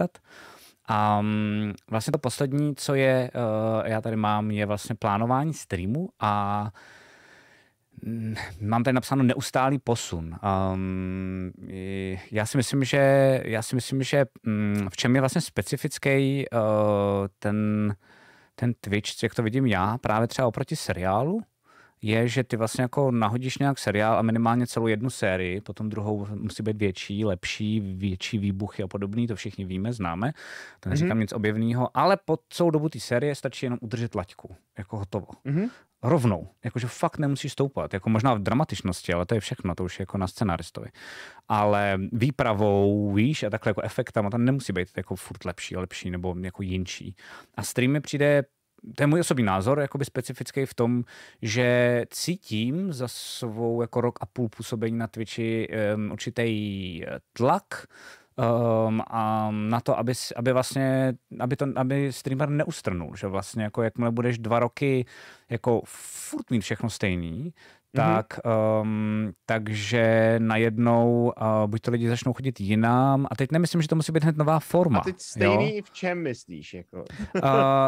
zeptat. A mm, vlastně to poslední, co je, eh, já tady mám, je vlastně plánování streamu a mm, mám tady napsáno neustálý posun. Um, já si myslím, že, já si myslím, že um, v čem je vlastně specifický uh, eh, ten, ten Twitch, jak to vidím já, právě třeba oproti seriálu, je, že ty vlastně jako nahodíš nějak seriál a minimálně celou jednu sérii, potom druhou musí být větší, lepší, větší výbuchy a podobný, to všichni víme, známe, to neříkám mm-hmm. nic objevného, ale po celou dobu té série stačí jenom udržet laťku, jako hotovo. Mm-hmm. Rovnou, jakože fakt nemusíš stoupat, jako možná v dramatičnosti, ale to je všechno, to už je jako na scenaristovi. Ale výpravou, víš, a takhle jako efektem, to tam nemusí být jako furt lepší, lepší nebo jako jinší. A stream mi přijde to je můj osobní názor, jakoby specifický v tom, že cítím za svou jako rok a půl působení na Twitchi um, určitý eh, tlak um, a na to, aby, aby vlastně, aby, to, aby streamer neustrnul, že vlastně jako jakmile budeš dva roky jako furt mít všechno stejný, Mhm. tak, um, takže najednou uh, buď to lidi začnou chodit jinam a teď nemyslím, že to musí být hned nová forma. A teď stejný jo? v čem myslíš? Jako? uh,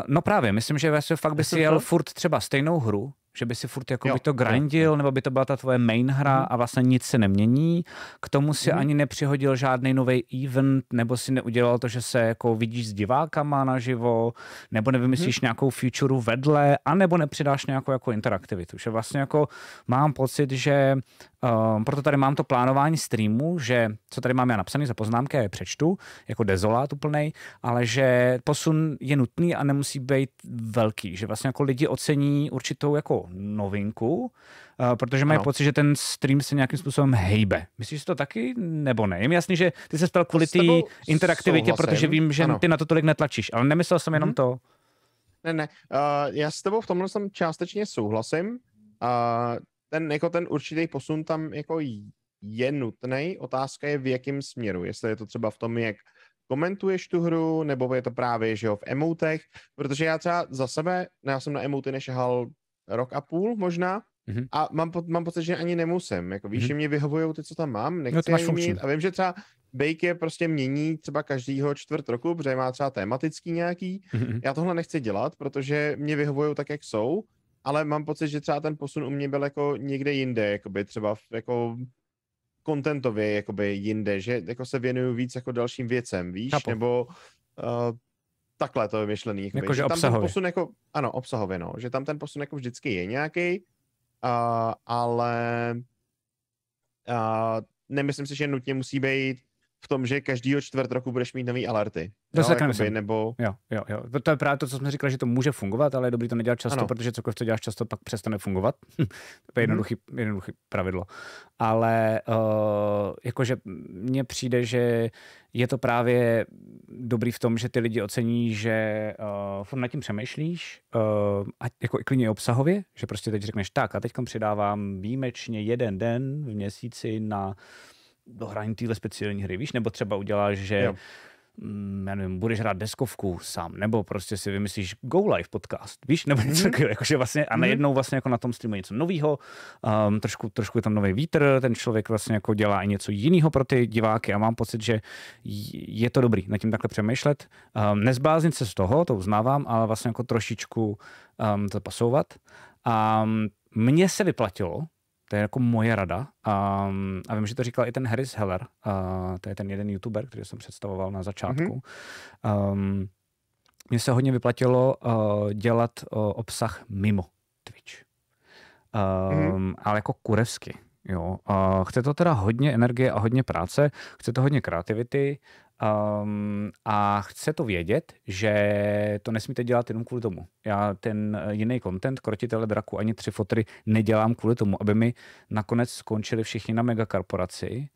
no právě, myslím, že fakt by si jel furt třeba stejnou hru, že by si furt jako jo, by to grindil, jo. nebo by to byla ta tvoje main hra mm. a vlastně nic se nemění. K tomu si mm. ani nepřihodil žádný nový event, nebo si neudělal to, že se jako vidíš s divákama naživo, nebo nevymyslíš mm. nějakou futureu vedle, anebo nepřidáš nějakou jako interaktivitu. Že vlastně jako mám pocit, že Um, proto tady mám to plánování streamu, že co tady mám já napsané za poznámky, já je přečtu, jako dezolát úplný, ale že posun je nutný a nemusí být velký, že vlastně jako lidi ocení určitou jako novinku, uh, protože mají ano. pocit, že ten stream se nějakým způsobem hejbe. Myslíš si to taky, nebo ne? Je mi jasný, že ty se ptal kvůli té interaktivitě, souhlasím. protože vím, že ano. ty na to tolik netlačíš, ale nemyslel jsem jenom hmm. to. Ne, ne, uh, já s tebou v tomhle jsem částečně souhlasím, uh, ten, jako ten určitý posun tam jako je nutný. Otázka je, v jakém směru. Jestli je to třeba v tom, jak komentuješ tu hru, nebo je to právě, že jo, v emotech, protože já třeba za sebe, no já jsem na emoty nešahal rok a půl možná, Mm-hmm. A mám, po, mám pocit, že ani nemusím. Jako víš, mm-hmm. že mě vyhovují ty, co tam mám, no, nechci no, to mít. A vím, že třeba Bake je prostě mění třeba každýho čtvrt roku, protože má třeba tematický nějaký. Mm-hmm. Já tohle nechci dělat, protože mě vyhovují tak, jak jsou ale mám pocit, že třeba ten posun u mě byl jako někde jinde, jakoby třeba v, jako kontentově jakoby jinde, že jako se věnuju víc jako dalším věcem, víš, Chápu. nebo uh, takhle to je myšlený. Jakoby. Jako, že, že tam obsahově. ten posun jako, ano, obsahově, no, že tam ten posun jako vždycky je nějaký, uh, ale uh, nemyslím si, že nutně musí být v tom, že každýho čtvrt roku budeš mít nový alerty. To se jakoby, nebo... jo, jo, jo. To, to je právě to, co jsem říkal, že to může fungovat, ale je dobrý to nedělat často, ano. protože cokoliv co děláš často, pak přestane fungovat. to je mhm. jednoduché hmm. jednoduchý pravidlo. Ale uh, jakože mně přijde, že je to právě dobrý v tom, že ty lidi ocení, že uh, nad tím přemýšlíš, uh, a jako i klidně obsahově, že prostě teď řekneš tak a teď přidávám výjimečně jeden den v měsíci na do hraní téhle speciální hry, víš? Nebo třeba uděláš, že m, mm, Já nevím, budeš hrát deskovku sám, nebo prostě si vymyslíš Go Live podcast, víš, nebo něco mm-hmm. takového, jakože vlastně a mhm. najednou vlastně jako na tom streamu něco nového, um, trošku, trošku je tam nový vítr, ten člověk vlastně jako dělá i něco jiného pro ty diváky a mám pocit, že je to dobrý na tím takhle přemýšlet, um, nezbláznit se z toho, to uznávám, ale vlastně jako trošičku um, zapasovat a um, mně se vyplatilo to je jako moje rada. Um, a vím, že to říkal i ten Harris Heller, uh, to je ten jeden youtuber, který jsem představoval na začátku. Mm-hmm. Um, mně se hodně vyplatilo uh, dělat uh, obsah mimo Twitch. Um, mm-hmm. Ale jako kurevsky. Jo. Uh, chce to teda hodně energie a hodně práce, chce to hodně kreativity, Um, a chce to vědět, že to nesmíte dělat jenom kvůli tomu. Já ten eh, jiný content, krotitele draku, ani tři fotry nedělám kvůli tomu, aby mi nakonec skončili všichni na megakorporaci.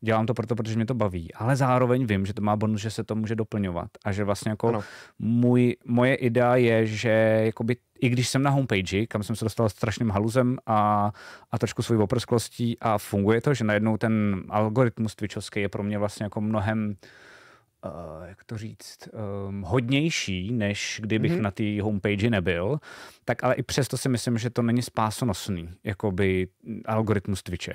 Dělám to proto, protože mě to baví, ale zároveň vím, že to má bonus, že se to může doplňovat a že vlastně jako můj, moje idea je, že jakoby i když jsem na homepage, kam jsem se dostal strašným haluzem a, a trošku svou oprsklostí a funguje to, že najednou ten algoritmus twitchovský je pro mě vlastně jako mnohem uh, Uh, jak to říct, um, hodnější, než kdybych mm-hmm. na té homepage nebyl, tak ale i přesto si myslím, že to není spásonosný, jakoby algoritmus Twitche.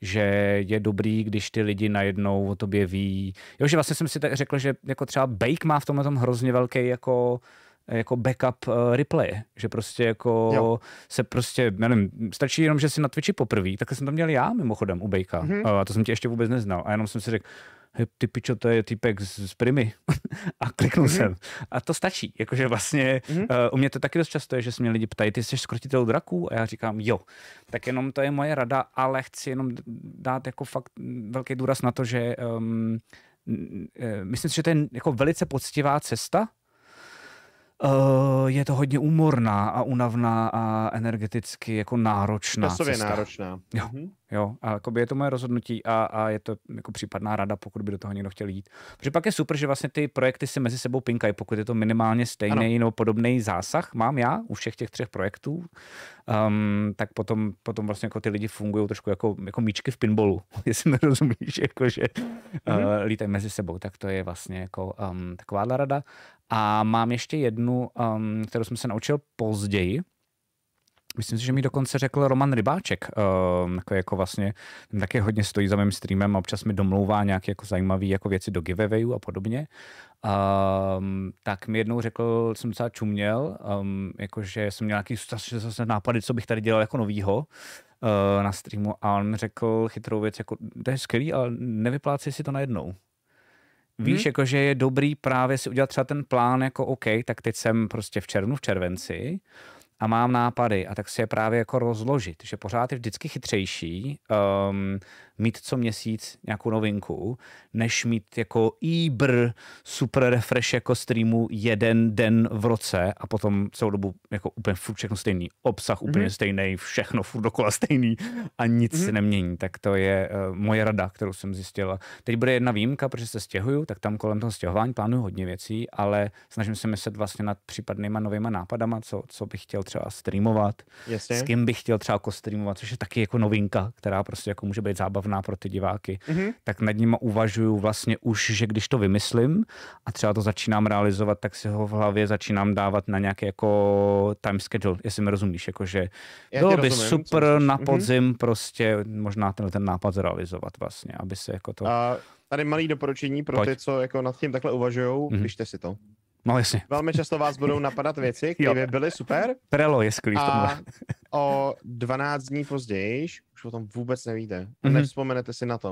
Že je dobrý, když ty lidi najednou o tobě ví. Jo, že vlastně jsem si tak řekl, že jako třeba Bake má v tomhle tom hrozně velký jako jako backup uh, replay, že prostě jako jo. se prostě, nevím, stačí jenom, že si na Twitchi poprvé, tak jsem to měl já mimochodem u Bejka mm-hmm. Eh, a to jsem tě ještě vůbec neznal a jenom jsem si řekl, hej, ty pičo, to je typek z, z Primy a kliknul mm-hmm. jsem. A to stačí, jakože vlastně mm-hmm. uh, u mě to taky dost často je, že se mě lidi ptají, ty jsi skrotitel draků? A já říkám, jo. Tak jenom to je moje rada, ale chci jenom dát jako fakt velký důraz na to, že um, myslím si, že to je jako velice poctivá cesta, Uh, je to hodně úmorná a unavná a energeticky jako náročná. Časově cesta. náročná. Jo. Mhm. Jo, a jakoby je to moje rozhodnutí a, a je to jako případná rada, pokud by do toho někdo chtěl jít. Protože pak je super, že vlastně ty projekty se mezi sebou pinkají, pokud je to minimálně stejný ano. nebo podobný zásah, mám já u všech těch třech projektů, um, tak potom, potom vlastně jako ty lidi fungují trošku jako, jako míčky v pinbolu, jestli nerozumíš, jako že mm-hmm. uh, lítají mezi sebou, tak to je vlastně jako um, taková rada. A mám ještě jednu, um, kterou jsem se naučil později, Myslím si, že mi dokonce řekl Roman Rybáček, jako, jako vlastně, ten taky hodně stojí za mým streamem a občas mi domlouvá nějaké jako zajímavé jako věci do giveawayů a podobně. Um, tak mi jednou řekl, jsem docela čuměl, um, jakože jsem měl nějaký zase nápady, co bych tady dělal jako novýho uh, na streamu a on mi řekl chytrou věc, jako to je skvělý, ale nevyplácí si to najednou. Mhm. Víš, hmm. jakože je dobrý právě si udělat třeba ten plán, jako OK, tak teď jsem prostě v červnu, v červenci, a mám nápady a tak si je právě jako rozložit, že pořád je vždycky chytřejší um, mít co měsíc nějakou novinku, než mít jako ibr super refresh jako streamu jeden den v roce a potom celou dobu jako úplně furt všechno stejný. Obsah úplně mm-hmm. stejný, všechno furt dokola stejný a nic mm-hmm. se nemění. Tak to je uh, moje rada, kterou jsem zjistila. Teď bude jedna výjimka, protože se stěhuju, tak tam kolem toho stěhování plánuju hodně věcí, ale snažím se myslet vlastně nad případnýma novýma nápadama, co, co bych chtěl třeba streamovat, Jasně. s kým bych chtěl třeba jako streamovat, což je taky jako novinka, která prostě jako může být zábavná zábavná pro ty diváky, mm-hmm. tak nad nimi uvažuju vlastně už, že když to vymyslím a třeba to začínám realizovat, tak si ho v hlavě začínám dávat na nějaký jako time schedule, jestli mi rozumíš, jakože bylo by rozumím, super na mhm. podzim mm-hmm. prostě možná tenhle ten nápad zrealizovat vlastně, aby se jako to... A tady malý doporučení pro Pojď. ty, co jako nad tím takhle uvažujou, mm-hmm. pište si to. No jasně. Velmi často vás budou napadat věci, které by byly super. Prelo je skvělý o 12 dní později, už o tom vůbec nevíte. Mm-hmm. Nevzpomenete si na to.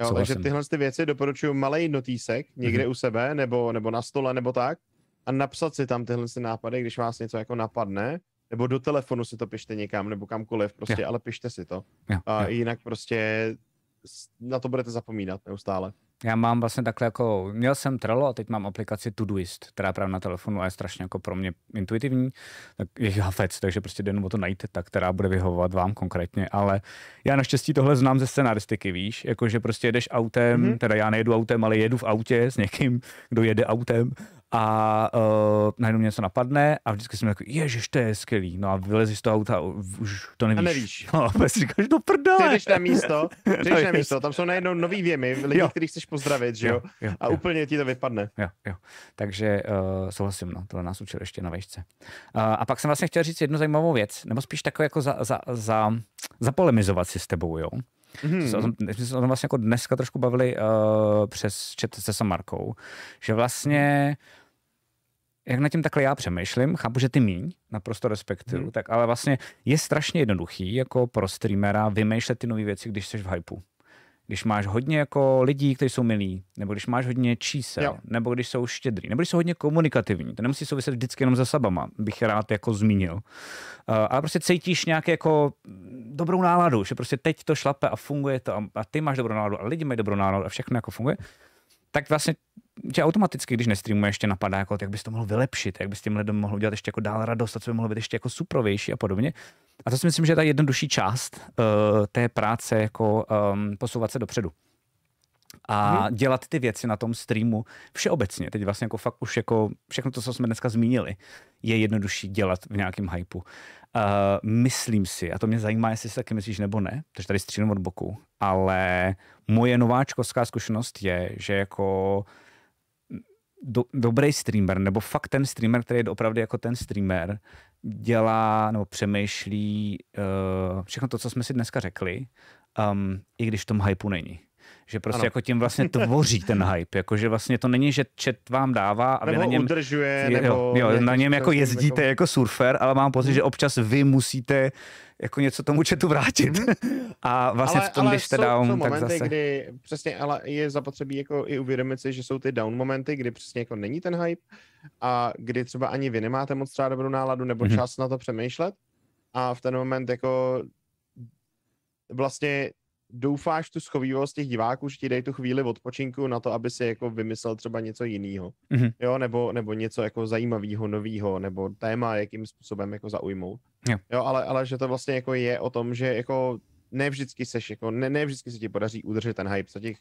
Jo, takže takže tyhle ty věci doporučuji malý notísek někde mm-hmm. u sebe, nebo, nebo na stole, nebo tak. A napsat si tam tyhle ty nápady, když vás něco jako napadne, nebo do telefonu si to pište někam, nebo kamkoliv, prostě, ja. ale pište si to. Ja, ja. A jinak prostě na to budete zapomínat neustále. Já mám vlastně takhle jako, měl jsem Trello a teď mám aplikaci Todoist, která právě na telefonu a je strašně jako pro mě intuitivní, tak je hafec, takže prostě jenom o to najít ta, která bude vyhovovat vám konkrétně, ale já naštěstí tohle znám ze scenaristiky, víš, jakože prostě jedeš autem, mm-hmm. teda já nejedu autem, ale jedu v autě s někým, kdo jede autem a uh, najednou mě se napadne a vždycky jsem jako, ježiš, to je skvělý. No a vylezíš z toho auta, už to nevíš. A nevíš. No, a si říkáš, no prdele. Ty jdeš na místo, jdeš no, na místo, tam jsou najednou nový věmy, lidi, kteří chceš pozdravit, že jo? jo, jo a jo. úplně ti to vypadne. Jo, jo. Takže uh, souhlasím, no, tohle nás učil ještě na vejšce. Uh, a pak jsem vlastně chtěl říct jednu zajímavou věc, nebo spíš takové jako za, za, za, zapolemizovat si s tebou, jo? Hmm. My jsme se o tom vlastně jako dneska trošku bavili uh, přes chat se Samarkou, že vlastně jak na tím takhle já přemýšlím, chápu, že ty míň, naprosto respektuju, hmm. tak ale vlastně je strašně jednoduchý jako pro streamera vymýšlet ty nové věci, když jsi v hypeu. Když máš hodně jako lidí, kteří jsou milí, nebo když máš hodně čísel, jo. nebo když jsou štědrý, nebo když jsou hodně komunikativní, to nemusí souviset vždycky jenom za sabama, bych rád jako zmínil. Uh, ale prostě cítíš nějak jako dobrou náladu, že prostě teď to šlape a funguje to a, a ty máš dobrou náladu a lidi mají dobrou náladu a všechno jako funguje, tak vlastně tě automaticky, když nestreamuje, ještě napadá, jako, jak bys to mohl vylepšit, jak bys těm lidem mohl udělat ještě jako dál radost, a co by mohlo být ještě jako suprovější a podobně. A to si myslím, že je ta jednodušší část uh, té práce, jako um, posouvat se dopředu a hmm. dělat ty věci na tom streamu všeobecně. Teď vlastně jako fakt už jako všechno to, co jsme dneska zmínili, je jednodušší dělat v nějakém hypeu. Uh, myslím si, a to mě zajímá, jestli si taky myslíš nebo ne, protože tady střílím od boku, ale moje nováčkovská zkušenost je, že jako do, dobrý streamer, nebo fakt ten streamer, který je opravdu jako ten streamer, dělá nebo přemýšlí uh, všechno to, co jsme si dneska řekli, um, i když v tom hypeu není. Že prostě ano. jako tím vlastně tvoří ten hype. Jako, že vlastně to není, že chat vám dává a vy na něm, udržuje, je, nebo jo, jo, na něm jako jezdíte jako-, jako surfer, ale mám pocit, hmm. že občas vy musíte jako něco tomu chatu vrátit. Hmm. A vlastně ale, v tom, ale když jste jsou, down, jsou momenty, zase... kdy přesně, ale je zapotřebí jako i uvědomit si, že jsou ty down momenty, kdy přesně jako není ten hype a kdy třeba ani vy nemáte moc třeba dobrou náladu nebo mhm. čas mm-hmm. na to přemýšlet a v ten moment jako vlastně doufáš tu schovivost těch diváků, že ti dej tu chvíli odpočinku na to, aby si jako vymyslel třeba něco jiného, mm-hmm. jo, nebo, nebo něco jako zajímavého, nového, nebo téma, jakým způsobem jako zaujmout. Jo, jo ale, ale že to vlastně jako je o tom, že jako ne vždycky seš, jako ne, ne vždycky se ti podaří udržet ten hype za těch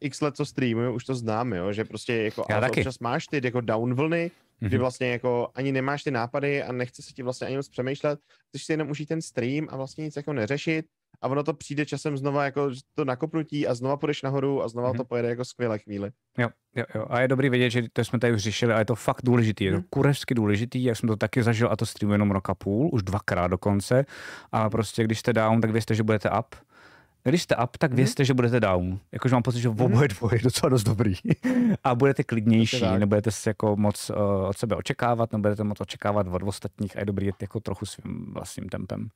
x let, co streamuju, už to znám, jo, že prostě jako Já taky. občas máš ty jako down vlny, mm-hmm. kdy mhm. vlastně jako ani nemáš ty nápady a nechce se ti vlastně ani moc přemýšlet, chceš si jenom užít ten stream a vlastně nic jako neřešit a ono to přijde časem znova jako to nakopnutí a znova půjdeš nahoru a znova mm-hmm. to mhm. pojede jako skvělé chvíli. Jo, jo, jo. A je dobrý vědět, že to jsme tady už řešili a je to fakt důležitý. Je to mm. kurevsky důležitý, já jsem to taky zažil a to streamu jenom roka půl, už dvakrát dokonce. A prostě když jste down, tak věřte, že budete up No, když jste up, tak mhm. věřte, mm-hmm. že budete down. Jakože mám pocit, že v mhm. oboje dvoje je docela dost dobrý. a budete klidnější, nebudete se jako moc uh, od sebe očekávat, nebudete moc očekávat od ostatních a je dobrý jet jako trochu svým vlastním tempem. Uh,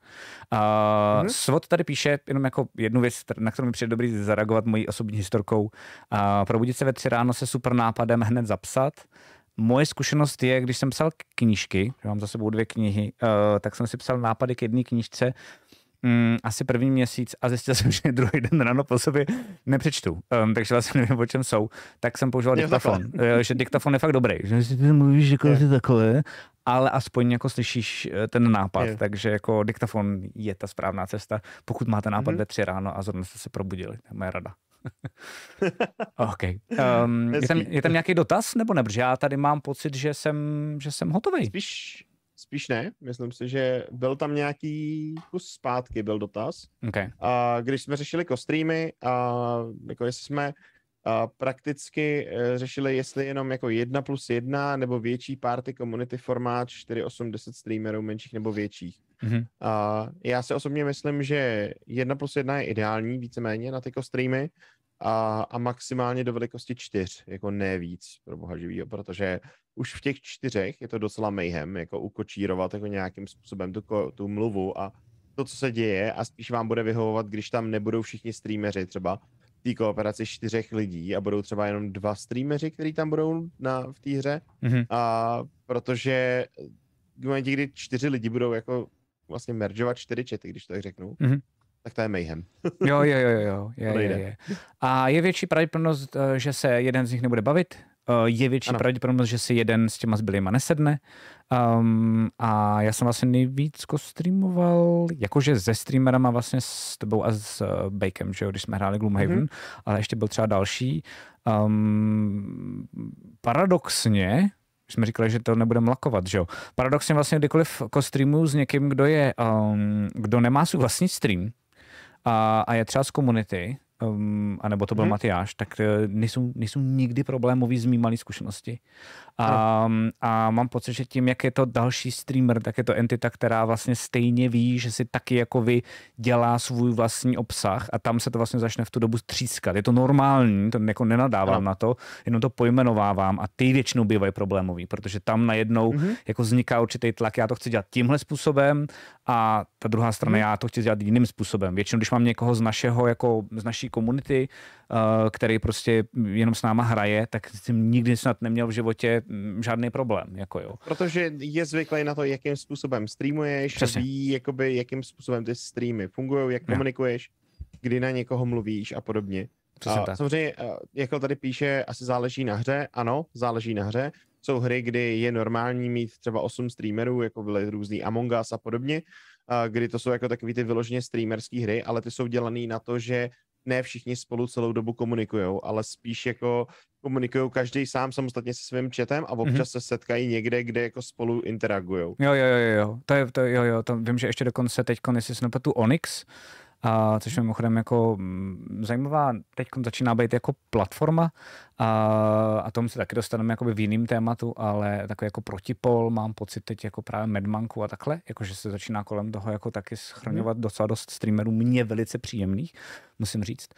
mm-hmm. Svot tady píše jenom jako jednu věc, na kterou mi přijde dobrý zareagovat mojí osobní historkou. Uh, probudit se ve tři ráno se super nápadem hned zapsat. Moje zkušenost je, když jsem psal knížky, mám za sebou dvě knihy, uh, tak jsem si psal nápady k jedné knížce, mm, asi první měsíc a zjistil jsem, že druhý den ráno po sobě nepřečtu, um, takže vlastně nevím, o čem jsou, tak jsem používal diktafon. Eh, že diktafon je fakt dobrý, že si ty mluvíš jako je. takové, ale aspoň jako slyšíš eh, ten nápad, je. takže jako diktafon je ta správná cesta, pokud máte nápad mm-hmm. ve tři ráno a zrovna jste se probudili, to je moje rada. OK. Um, je, tam, je tam nějaký dotaz, nebo ne? Protože já tady mám pocit, že jsem, že jsem hotový. Spíš Spíš ne, myslím si, že byl tam nějaký kus zpátky, byl dotaz. Okay. A když jsme řešili kostrýmy, a jako jestli jsme a prakticky e, řešili, jestli jenom jako jedna plus jedna, nebo větší party community formát 4, 8, 10 streamerů, menších nebo větších. Mm-hmm. A já si osobně myslím, že jedna plus jedna je ideální víceméně na ty streamy a, a maximálně do velikosti čtyř, jako ne víc, pro boha živýho, protože už v těch čtyřech je to docela mayhem, jako ukočírovat jako nějakým způsobem tu, tu mluvu a to, co se děje a spíš vám bude vyhovovat, když tam nebudou všichni streameři třeba v té kooperaci čtyřech lidí a budou třeba jenom dva streameři, kteří tam budou na, v té hře mm-hmm. a protože v momentě, kdy čtyři lidi budou jako vlastně meržovat čtyři čety, když to tak řeknu, mm-hmm tak to je mayhem. jo, jo, jo, jo, je, je, je. A je větší pravděpodobnost, eh, že se jeden z nich nebude bavit? Eh, je větší ano. pravděpodobnost, že si jeden s těma zbylýma nesedne. Um, a já jsem vlastně nejvíc streamoval, jakože se streamerama vlastně s tebou a s eh, Bakem, že jo, když jsme hráli Gloomhaven, mm-hmm. ale ještě byl třeba další. Um, paradoxně, jsme říkali, že to nebudeme lakovat, že jo. Paradoxně vlastně kdykoliv jako s někým, kdo je, um, kdo nemá svůj vlastní stream, a, a je třeba z komunity, um, anebo to byl hmm. Matyáš, tak eh, nejsou, nejsou nikdy problémový z mý malý zkušenosti. A, ehm, a mám pocit, že tím, jak je to další streamer, tak je to entita, která vlastně stejně ví, že si taky jako vy dělá svůj vlastní obsah a tam se to vlastně začne v tu dobu střískat. Je to normální, to jako nenadávám hmm. na to, jenom to pojmenovávám a ty většinou bývají problémový, protože tam najednou hmm. jako vzniká určitý tlak, já to chci dělat tímhle způsobem a ta druhá strana, mhm. já to chci dělat jiným způsobem. Většinou, když mám někoho z našeho, jako z naší komunity, eh, který prostě jenom s náma hraje, tak jsem nikdy snad neměl v životě mm, žádný problém. Jako jo. Protože je zvyklý na to, jakým způsobem streamuješ, Přesně. ví, jakoby, jakým způsobem ty streamy fungují, jak komunikuješ, kdy na někoho mluvíš a podobně. a, Samozřejmě, eh, jak tady píše, asi záleží na hře. Ano, záleží na hře jsou hry, kdy je normální mít třeba 8 streamerů, jako byly různý Among Us a podobně, kdy to jsou jako takové ty vyloženě streamerské hry, ale ty jsou dělané na to, že ne všichni spolu celou dobu komunikují, ale spíš jako komunikují každý sám samostatně se svým chatem a občas mm-hmm. se setkají někde, kde jako spolu interagují. Jo, jo, jo, jo, to je, to, jo, jo, to vím, že ještě dokonce teď, jestli se tu Onyx, a což mimochodem jako mm, zajímavá, teď začíná být jako platforma a, a tomu se taky dostaneme jakoby v jiným tématu, ale takový jako protipol, mám pocit teď jako právě Medmanku a takhle, jakože se začíná kolem toho jako taky schraňovat mhm. docela dost streamerů, mě velice příjemných, musím říct.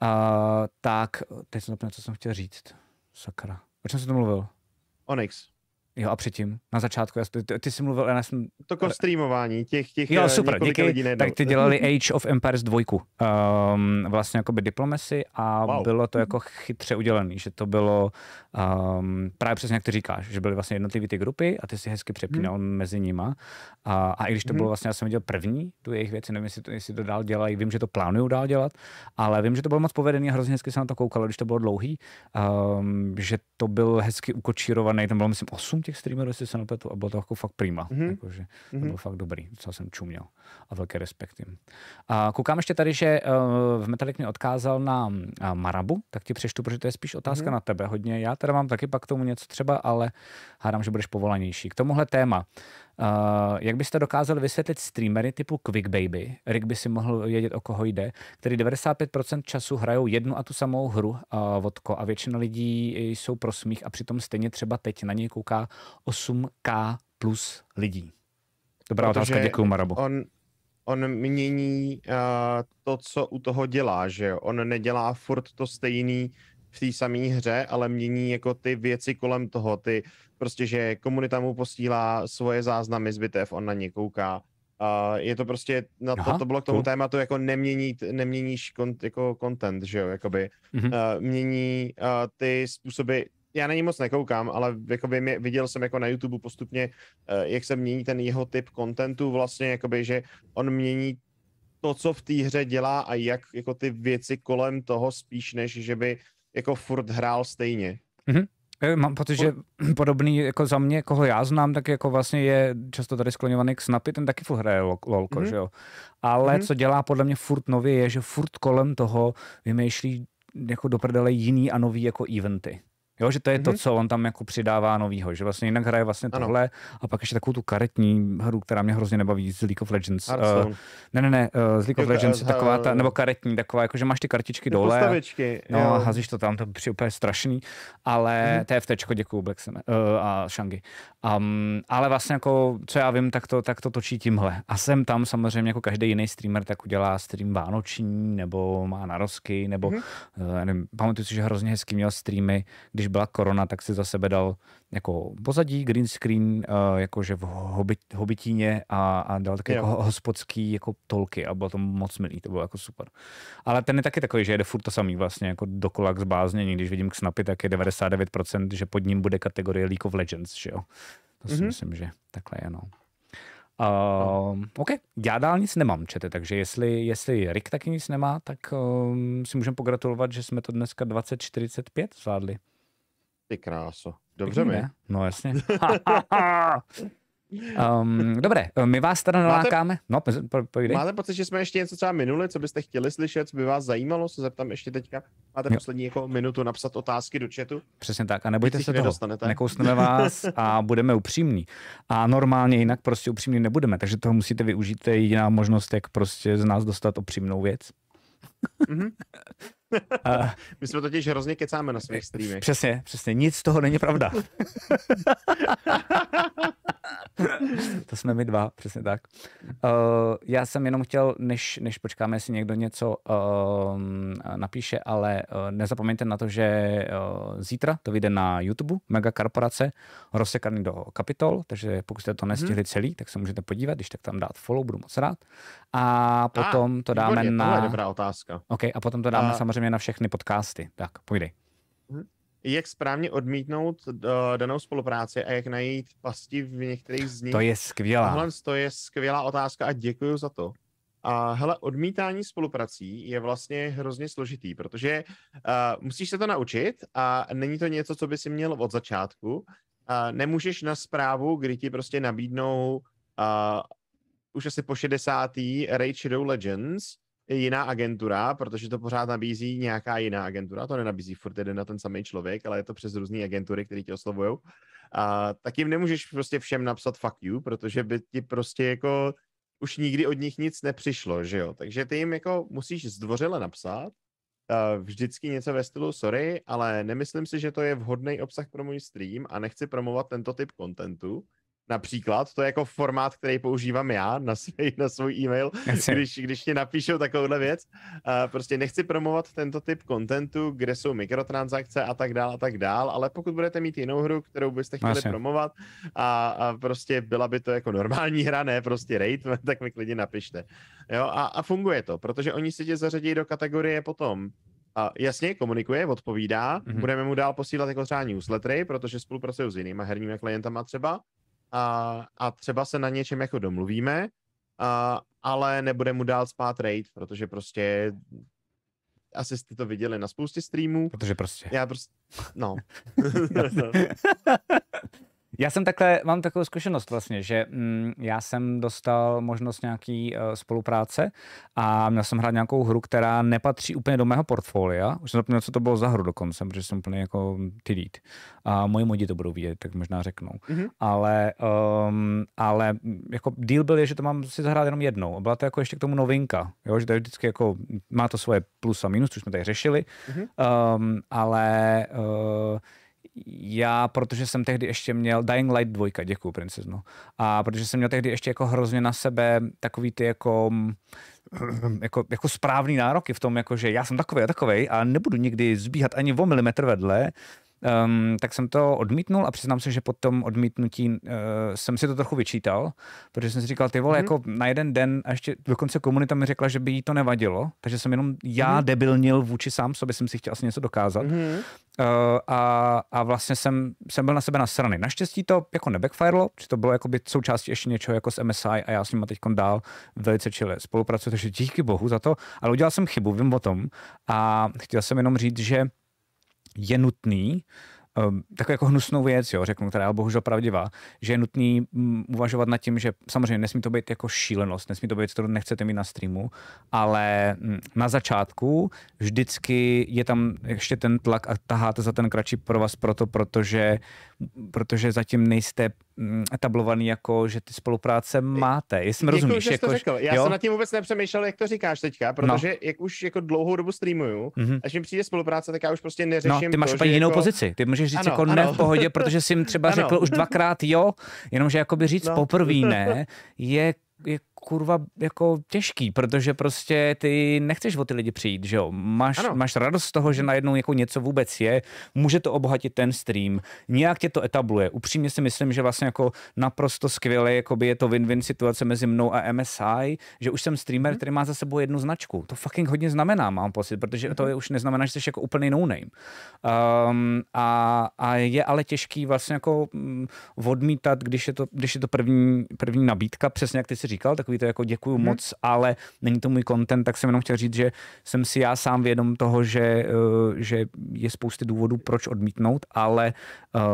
A, tak, teď jsem zapomněl, co jsem chtěl říct. Sakra. O čem jsem to mluvil? Onyx. Jo, a předtím, na začátku, ty, ty, ty jsi mluvil, já jsem... To jako eh, streamování těch, těch Jo, eh, super, díky, lidí tak ty dělali Age of Empires 2, um, ehm, vlastně jakoby diplomacy a wow. bylo to jako chytře udělané, že to bylo um, právě přesně jak ty říkáš, že byly vlastně jednotlivé ty grupy a ty si hezky mhm. přepínal hmm. mezi nima a, a i když to hmm. bylo vlastně, já jsem viděl první tu jejich věci, nevím, jestli to, jestli to dál dělají, vím, že to plánují dál dělat, ale vím, že to bylo moc povedený a hrozně hezky se na to koukalo, když to bylo dlouhý, um, že to byl hezky ukočírovaný, tam bylo myslím 8 těch streamerů, jestli se napletu, a bylo to jako fakt prima. Mm-hmm. jako, že To mhm. bylo fakt dobrý, co jsem čuměl. A velký respekt jim. A koukám ještě tady, že uh, v Metalik mě odkázal na uh, Marabu, tak ti přečtu, protože to je spíš otázka mm-hmm. na tebe hodně. Já teda mám taky pak tomu něco třeba, ale hádám, že budeš povolanější. K tomuhle téma jak byste dokázal vysvětlit streamery typu Quick Baby, Rick by si mohl vědět, o koho jde, který 95% času hrajou jednu a tu samou hru uh, vodko a většina lidí jsou pro smích a přitom stejně třeba teď na něj kouká 8K plus lidí. Dobrá Protože otázka, děkuji Marabo. On, on mění uh, to, co u toho dělá, že jo? On nedělá furt to stejný v té samé hře, ale mění jako ty věci kolem toho, ty prostě, že komunita mu posílá svoje záznamy z bitev, on na ně kouká. Uh, je to prostě, na no, Aha, to, to bylo k tomu cool. tématu, jako nemění, neměníš kont, jako content, že jo, jakoby. Mm-hmm. Uh, mění uh, ty způsoby, já na ní moc nekoukám, ale jakoby mě, viděl jsem jako na YouTube postupně, uh, jak se mění ten jeho typ contentu vlastně, jakoby, že on mění to, co v té hře dělá a jak jako ty věci kolem toho spíš, než že by jako furt hrál stejně. Mm-hmm. Mám pocit, že podobný jako za mě, koho já znám, tak jako vlastně je často tady skloňovaný k Snapy, ten taky furt hraje lolko, mm-hmm. že jo. Ale mm-hmm. co dělá podle mě furt nově, je, že furt kolem toho vymýšlí jako do prdele jiný a nový jako eventy. Jo, že to je mm-hmm. to, mhm. co on tam jako přidává novýho, že vlastně jinak hraje vlastně ano. tohle a pak ještě takovou tu karetní hru, která mě hrozně nebaví z League of Legends. Uh, ne, ne, ne, uh, z League of Legends je taková ta, eh, nebo karetní, taková, jako že máš ty kartičky ty dole. Postavičky. No, jo. a hazíš to tam, to je úplně strašný, ale mm-hmm. TFTčko, děkuju Sam, uh, a shangi, Um, ale vlastně jako, co já vím, tak to, tak to točí tímhle. A jsem tam samozřejmě jako každý jiný streamer, tak udělá stream vánoční, nebo má narosky, nebo, mm-hmm. uh, nevím, pamatuju si, že hrozně hezký měl streamy, když když byla korona, tak si za sebe dal jako pozadí, green screen, uh, jakože v hobit, hobitíně a, a dal také jako hospodský jako tolky a bylo to moc milý, to bylo jako super. Ale ten je taky takový, že jede furt to samý vlastně, jako dokola k zbáznění, když vidím Snapy, tak je 99%, že pod ním bude kategorie League of Legends, že jo. To si mm-hmm. myslím, že takhle je, no. Uh, OK, já dál nic nemám, čete, takže jestli, jestli Rick taky nic nemá, tak um, si můžeme pogratulovat, že jsme to dneska 2045 zvládli. Ty kráso. Dobře mi. No jasně. um, dobré, my vás teda nalákáme. No, po, Máte pocit, že jsme ještě něco třeba minuli, co byste chtěli slyšet, co by vás zajímalo, se zeptám ještě teďka. Máte jo. poslední jako minutu napsat otázky do chatu. Přesně tak, a nebojte se toho, nekousneme vás a budeme upřímní. A normálně jinak prostě upřímní nebudeme, takže toho musíte využít, to je jediná možnost, jak prostě z nás dostat upřímnou věc. Mm-hmm. My jsme totiž hrozně kecáme na svých streamech. Přesně, přesně. Nic z toho není pravda. to jsme my dva, přesně tak. Uh, já jsem jenom chtěl, než, než počkáme, jestli někdo něco uh, napíše, ale uh, nezapomeňte na to, že uh, zítra to vyjde na YouTube, Mega Korporace, rozsekaný do kapitol, takže pokud jste to mhm. nestihli hmm. celý, tak se můžete podívat, když tak tam dát follow, budu moc rád. A potom a, to dáme výborně, na... To je dobrá otázka. Okay, a potom to dáme a... samozřejmě samozřejmě na všechny podcasty. Tak, půjdej. Mhm. Jak správně odmítnout eh, danou spolupráci a jak najít pasti v některých z nich? To je skvělá. Tohle to je skvělá otázka a děkuji za to. A hele, odmítání spoluprací je vlastně hrozně složitý, protože uh, musíš se to naučit a není to něco, co by si měl od začátku. Uh, nemůžeš na zprávu, kdy ti prostě nabídnou uh, už asi po 60. Rage Shadow Legends, jiná agentura, protože to pořád nabízí nějaká jiná agentura, to nenabízí furt jeden na ten samý člověk, ale je to přes různé agentury, které tě oslovují, a tak jim nemůžeš prostě všem napsat fuck you, protože by ti prostě jako už nikdy od nich nic nepřišlo, že jo, takže ty jim jako musíš zdvořile napsat, eh, vždycky něco ve stylu sorry, ale nemyslím si, že to je vhodný obsah pro můj stream a nechci promovat tento typ kontentu, například, to je jako formát, který používám já na, svý, na svůj e-mail, když, když ti napíšou takovouhle věc. Uh, prostě nechci promovat tento typ kontentu, kde jsou mikrotransakce a tak dál a tak dál, ale pokud budete mít jinou hru, kterou byste chtěli Asi. promovat a, a prostě byla by to jako normální hra, ne prostě raid, tak mi klidně napište. Jo, a, a funguje to, protože oni si tě zařadí do kategorie potom a jasně, komunikuje, odpovídá, mm-hmm. budeme mu dál posílat jako třeba newslettery, protože spolupracují s jinýma herními klientama třeba, a, a třeba se na něčem jako domluvíme, a, ale nebude mu dál spát raid, protože prostě asi jste to viděli na spoustě streamů. Protože prostě. Já prostě, no. Já jsem takhle, mám takovou zkušenost vlastně, že mm, já jsem dostal možnost nějaký uh, spolupráce a měl jsem hrát nějakou hru, která nepatří úplně do mého portfolia. Už jsem zapomněl, co to bylo za hru dokonce, protože jsem úplně jako ty A moji modi to budou vidět, tak možná řeknou. Mm-hmm. Ale, um, ale mm, jako deal byl je, že to mám si zahrát jenom jednou. A byla to jako ještě k tomu novinka, jo? že to je vždycky jako, má to svoje plus a minus, což jsme tady řešili. Mm-hmm. Um, ale uh, já, protože jsem tehdy ještě měl, Dying Light 2, děkuju princeznu, a protože jsem měl tehdy ještě jako hrozně na sebe takový ty jako mm, jako, jako správný nároky v tom, jako, že já jsem takový a takový a nebudu nikdy zbíhat ani o milimetr vedle, um, tak jsem to odmítnul a přiznám se, že po tom odmítnutí uh, jsem si to trochu vyčítal, protože jsem si říkal, ty vole, mm. jako na jeden den a ještě dokonce komunita mi řekla, že by jí to nevadilo, takže jsem jenom já mm. debilnil vůči sám sobě, jsem si chtěl asi něco dokázat. Mm. Uh, a, a vlastně jsem, jsem byl na sebe nasraný. Naštěstí to jako nebackfirelo, či to bylo jako by součástí ještě něčeho jako s MSI a já s nimi teď dál velice čile spolupracuji, takže díky bohu za to, ale udělal jsem chybu, vím o tom a chtěl jsem jenom říct, že je nutný ehm, takovou jako hnusnou věc, jo, řeknu, která je bohužel pravdivá, že je nutný mm, uvažovat nad tím, že samozřejmě nesmí to být jako šílenost, nesmí to být, kterou nechcete mít na streamu, ale mm, na začátku vždycky je tam ještě ten tlak a taháte za ten kratší pro vás proto, protože protože zatím nejste mm, etablovaný jako, že ty spolupráce máte. Jestli Děkuju, rozumíš, že jako, to řekl. Já jo? jsem nad tím vůbec nepřemýšlel, jak to říkáš teďka, no. protože no. jak už jako dlouhou dobu streamuju, mm-hmm. až mi přijde spolupráce, tak já už prostě no, neřeším. No, ty máš to, úplně jinou jako... pozici. Ty můžeš říct ano, jako ne ano. ne v pohodě, protože jsi jim třeba ano. řekl už dvakrát jo, jenomže jakoby říct no. poprvé ne je, je kurva jako těžký, protože prostě ty nechceš o ty lidi přijít, že jo? Máš, máš radost z toho, že najednou jako něco vůbec je, může to obohatit ten stream, nějak tě to etabluje. Upřímně si myslím, že vlastně jako naprosto skvěle je to win-win situace mezi mnou a MSI, že už jsem streamer, hmm. který má za sebou jednu značku. To fucking hodně znamená, mám pocit, protože hmm. to mhm. je už neznamená, že jsi jako úplný no-name. Um, a, a je ale těžký vlastně jako mm, odmítat, když je to, když je to první, první nabídka, přesně jak ty si říkal, takový takový to jako děkuju hmm. moc, ale není to můj content, tak jsem jenom chtěl říct, že jsem si já sám vědom toho, že, eh, že je spousty důvodů, proč odmítnout, ale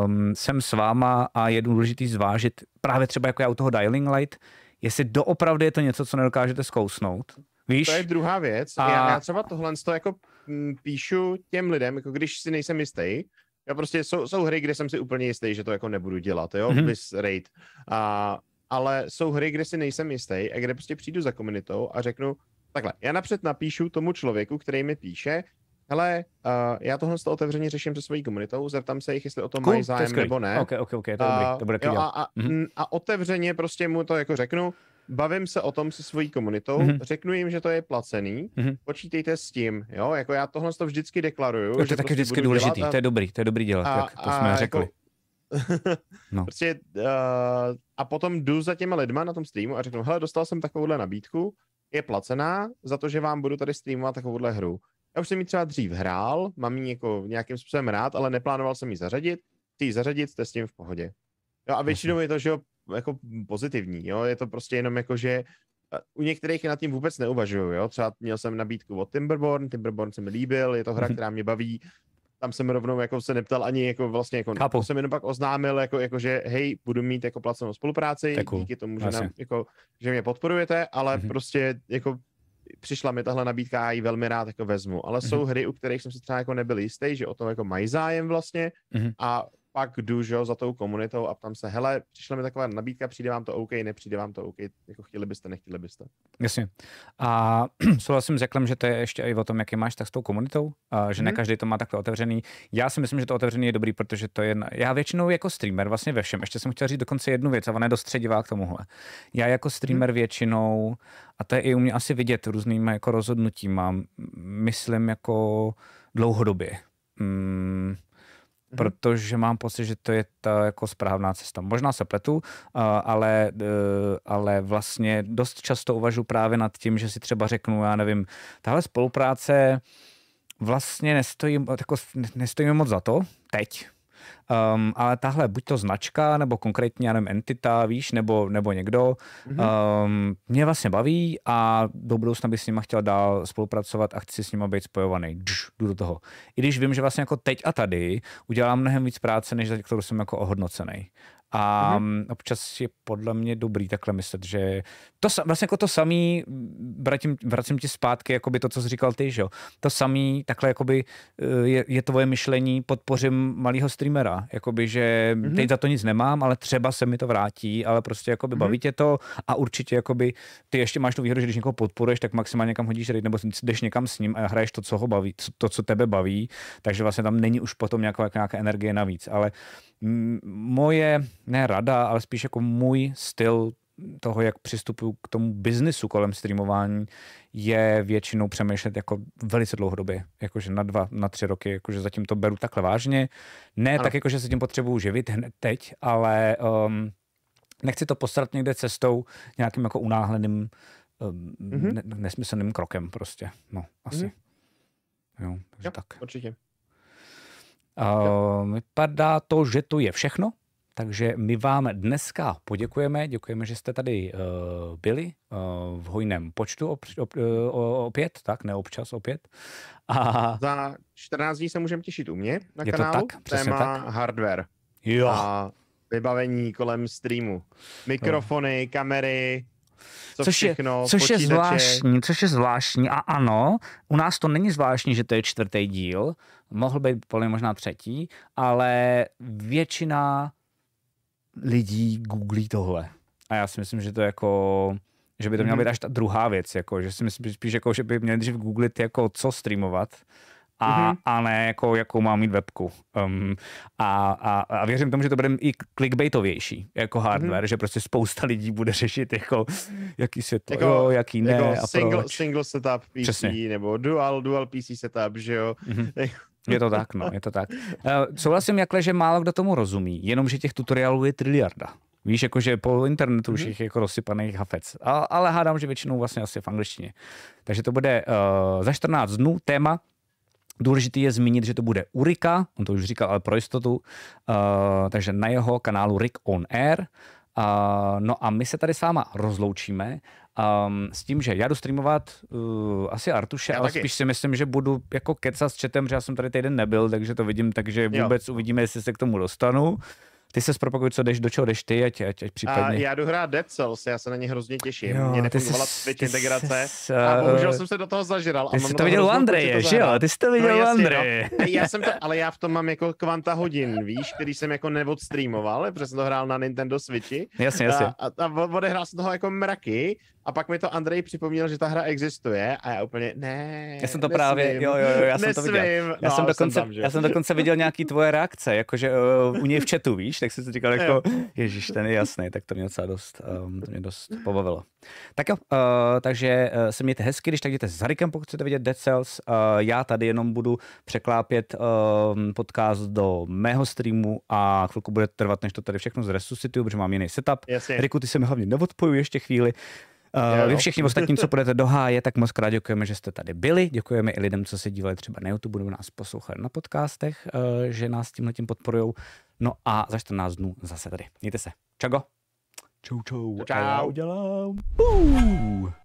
um, jsem s váma a je důležitý zvážit právě třeba jako já u toho Dialing Light, jestli doopravdy je to něco, co nedokážete zkousnout, Víš? To je druhá věc. A... Já, já třeba tohle toho jako mm, píšu těm lidem, jako když si nejsem jistý. Já prostě jsou, jsou hry, kde jsem si úplně jistý, že to jako nebudu dělat, jo, mm-hmm. Bliss Raid. A ale jsou hry, kde si nejsem jistý a kde prostě přijdu za komunitou a řeknu, takhle, já napřed napíšu tomu člověku, který mi píše, hele, uh, já tohle toho otevřeně řeším se svojí komunitou, zeptám se jich, jestli o tom cool, mají zájem to nebo ne. Okay, okay, okay, to, uh, dobrý, eh, to bude jo, a, a, mm-hmm. a otevřeně prostě mu to jako řeknu, bavím se o tom se svojí komunitou, mm-hmm. řeknu jim, že to je placený, mm-hmm. počítejte s tím, jo, jako já tohle toho vždycky deklaruju. to je taky prostě vždycky důležitý, a, to je dobrý, to je dobrý dělat, a, tak to jsme a jako řekli. Jako, no. prostě, uh, a potom jdu za těma lidma na tom streamu a řeknu, hele, dostal jsem takovouhle nabídku, je placená za to, že vám budu tady streamovat takovouhle hru. Já už jsem ji třeba dřív hrál, mám ji jako nějakým způsobem rád, ale neplánoval jsem ji zařadit. Ty ji zařadit, jste s tím v pohodě. Jo, a většinou je to, že jo, jako pozitivní, jo, je to prostě jenom jako, že eh, u některých nad tím vůbec neuvažuju, jo, třeba měl jsem nabídku od Timberborn, Timberborn se mi líbil, je to hra, mhm. která mě baví, tam jsem rovnou jako se neptal ani jako vlastně jako Kapu. jsem jenom pak oznámil jako, jako že hej, budu mít jako placenou spolupráci Taku. díky tomu, že, nám, jako, že mě podporujete, ale mm-hmm. prostě jako přišla mi tahle nabídka a já ji velmi rád jako vezmu, ale mm-hmm. jsou mhm. hry, u kterých jsem si třeba jako nebyl jistý, že o tom jako mají zájem vlastně mm-hmm. a pak jdu že za tou komunitou a ptám se, hele, přišla mi taková nabídka, přijde vám to OK, nepřijde vám to OK, jako chtěli byste, nechtěli byste. Jasně. A souhlasím s Jaklem, že to je ještě i o tom, jaký máš tak s tou komunitou, a že hmm. ne mhm. každý to má takhle otevřený. Já si myslím, že to otevřený je dobrý, protože to je, já většinou jako streamer vlastně ve všem, ještě jsem chtěl říct dokonce jednu věc, a ona je dost k tomuhle. Já jako mhm. streamer hmm. většinou, a to je i u mě asi vidět různými jako mám. myslím jako dlouhodobě. Hmm Mhm. protože mám pocit, že to je ta jako správná cesta. Možná se pletu, uh, ale, uh, ale vlastně dost často uvažu právě nad tím, že si třeba řeknu, já nevím, tahle spolupráce vlastně nestojí, jako nestojí moc za to teď, Um, ale tahle, buď to značka, nebo konkrétně, já nevím, entita, víš, nebo, nebo někdo, mm-hmm. um, mě vlastně baví a do budoucna bych s nima chtěl dál spolupracovat a chci s nima být spojovaný. Dž, jdu do toho. I když vím, že vlastně jako teď a tady udělám mnohem víc práce, než za kterou jsem jako ohodnocený. A mm-hmm. občas je podle mě dobrý takhle myslet, že to vlastně jako to samý, vracím, vracím ti zpátky, by to, co jsi říkal ty, že jo. To samý, takhle jakoby eh, je, je tvoje myšlení, podpořím malého streamera, Jakoby, že mm-hmm. teď za to nic nemám, ale třeba se mi to vrátí, ale prostě jakoby mm-hmm. baví tě to a určitě jakoby, ty ještě máš tu výhodu, že když někoho podporuješ, tak maximálně někam hodíš rejt, nebo jdeš někam s ním a hraješ to, co ho baví, to, co tebe baví, takže vlastně tam není už potom nějaká, nějaká energie navíc, ale moje, ne rada, ale spíš jako můj styl toho, jak přistupuju k tomu biznisu kolem streamování, je většinou přemýšlet jako velice dlouhodobě, jakože na dva, na tři roky, jakože zatím to beru takhle vážně. Ne ano. tak, jakože se tím potřebuju živit hned teď, ale um, nechci to postarat někde cestou nějakým jako unáhleným, um, mm-hmm. ne- nesmyslným krokem prostě. No, asi. Mm-hmm. Jo, takže jo, tak. určitě. Uh, vypadá to, že to je všechno. Takže my vám dneska poděkujeme, děkujeme, že jste tady uh, byli uh, v hojném počtu op, op, eh, op, opět, tak ne občas opět. A... Za 14 dní se můžeme těšit u mě na Je kanálu. To tak, téma tak. hardware. Jo. A vybavení kolem streamu. Mikrofony, jo. kamery, co což, všechno, je, což je zvláštní, což je zvláštní. A ano, u nás to není zvláštní, že to je čtvrtý díl, mohl být možná třetí, ale většina lidí googlí tohle. A já si myslím, že to jako že by to měla mhm. být až ta druhá věc, jako, že si myslím spíš, jako, že by měli dřív googlit, jako, co streamovat, a, mm-hmm. a ne jako, jakou mám mít webku. Um, a, a, a věřím tomu, že to bude i clickbaitovější jako mhm. hardware, mm-hmm. že prostě spousta lidí bude řešit jako, jaký světlo, jako, jo, jaký ne jako a single, proč. single setup PC Přesně. nebo dual, dual PC setup, že jo. Mm-hmm. Je to tak, no, je to tak. Eh, souhlasím jakhle, že málo kdo tomu rozumí, jenomže těch tutoriálů je triliarda. Víš, jakože po internetu už mhm. jich jako rozsypaných hafec. A, ale hádám, že většinou vlastně asi v angličtině. Takže to bude uh, za 14 dnů téma. Důležité je zmínit, že to bude u Rika, on to už říkal, ale pro jistotu. Uh, takže na jeho kanálu Rick on Air. Uh, no a my se tady s váma rozloučíme. Um, s tím, že já jdu streamovat uh, asi Artuše, já ale taky. spíš si myslím, že budu jako keca s chatem, že já jsem tady týden nebyl, takže to vidím, takže vůbec jo. uvidíme, jestli se k tomu dostanu. Ty se zpropaguj, co jdeš, do čeho jdeš ty, ať, ať, ať případně. A já jdu hrát Dead Cells, já se na ně hrozně těším. Jo, Mě nefungovala Twitch integrace jsi, a eh, bohužel jsem se do toho zažral. Ty jsi to no viděl u Andreje, že jo? Ty jsi to viděl no, Andreje. No. Já jsem to, ale já v tom mám jako kvanta hodin, víš, který jsem jako neodstreamoval, protože jsem to hrál na Nintendo Switchi. Jasně, jasně. A, a, a odehrál jsem toho jako mraky a pak mi to Andrej připomněl, že ta hra existuje a já úplně ne. Já jsem to nesmím, právě, jo, jo, jo, já nesmím, jsem to viděl. Já, no, jsem dokonce, jsem tam, já jsem dokonce viděl nějaký tvoje reakce, jakože uh, u něj v chatu, víš, tak jsem si říkal jako, ježíš, ten je jasný, tak to mě docela dost, um, to mě dost pobavilo. Tak jo, uh, takže uh, se mějte hezky, když tak jděte s Harikem, pokud chcete vidět Dead Cells. Uh, já tady jenom budu překlápět uh, podcast do mého streamu a chvilku bude trvat, než to tady všechno zresuscituju, protože mám jiný setup. Jasně. Riku, ty se mi hlavně neodpoju ještě chvíli. Uh, vy všichni ostatní, co půjdete do háje, tak moc krát děkujeme, že jste tady byli. Děkujeme i lidem, co se dívali třeba na YouTube, budou nás poslouchat na podcastech, uh, že nás s tímhle tím podporují. No a za 14 dnů zase tady. Mějte se. Čago. Čau, čau. Čau. čau. čau. Buu.